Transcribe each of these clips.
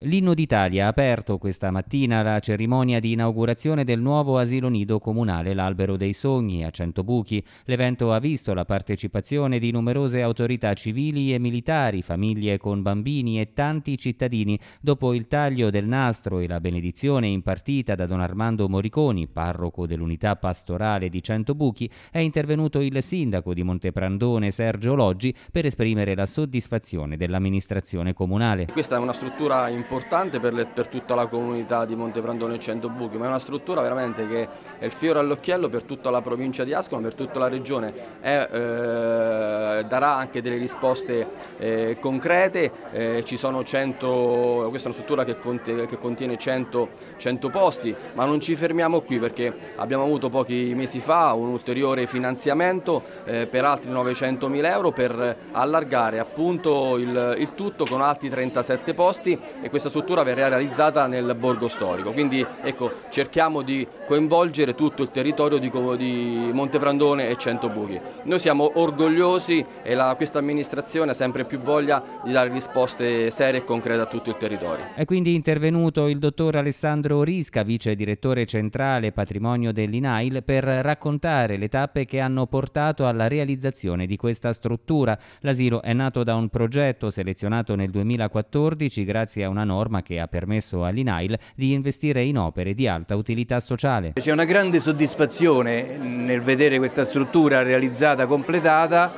L'inno d'Italia ha aperto questa mattina la cerimonia di inaugurazione del nuovo asilo nido comunale L'Albero dei Sogni a Centobuchi. L'evento ha visto la partecipazione di numerose autorità civili e militari, famiglie con bambini e tanti cittadini. Dopo il taglio del nastro e la benedizione impartita da Don Armando Moriconi, parroco dell'unità pastorale di Centobuchi, è intervenuto il sindaco di Monteprandone Sergio Loggi per esprimere la soddisfazione dell'amministrazione comunale. Questa è una struttura importante importante per, le, per tutta la comunità di Monteprandone e Centobuchi, ma è una struttura veramente che è il fiore all'occhiello per tutta la provincia di Ascoli, per tutta la regione, e eh, darà anche delle risposte eh, concrete, eh, ci sono 100, questa è una struttura che, conte, che contiene 100, 100 posti, ma non ci fermiamo qui perché abbiamo avuto pochi mesi fa un ulteriore finanziamento eh, per altri 900 mila euro per allargare appunto il, il tutto con altri 37 posti E questa struttura verrà realizzata nel borgo storico, quindi ecco, cerchiamo di coinvolgere tutto il territorio di, di Monteprandone e Centobuchi. Noi siamo orgogliosi e la, questa amministrazione ha sempre più voglia di dare risposte serie e concrete a tutto il territorio. È quindi intervenuto il dottor Alessandro Risca, vice direttore centrale patrimonio dell'INAIL, per raccontare le tappe che hanno portato alla realizzazione di questa struttura. L'asilo è nato da un progetto selezionato nel 2014 grazie a una norma che ha permesso all'INAIL di investire in opere di alta utilità sociale. C'è una grande soddisfazione nel vedere questa struttura realizzata, completata,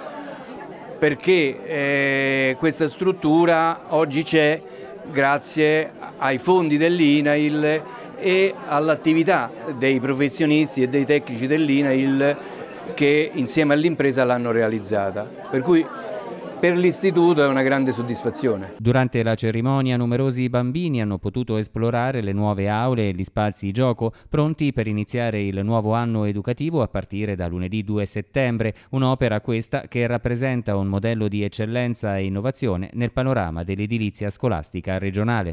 perché eh, questa struttura oggi c'è grazie ai fondi dell'INAIL e all'attività dei professionisti e dei tecnici dell'INAIL che insieme all'impresa l'hanno realizzata. Per cui per l'istituto è una grande soddisfazione. Durante la cerimonia numerosi bambini hanno potuto esplorare le nuove aule e gli spazi gioco pronti per iniziare il nuovo anno educativo a partire da lunedì 2 settembre, un'opera questa che rappresenta un modello di eccellenza e innovazione nel panorama dell'edilizia scolastica regionale.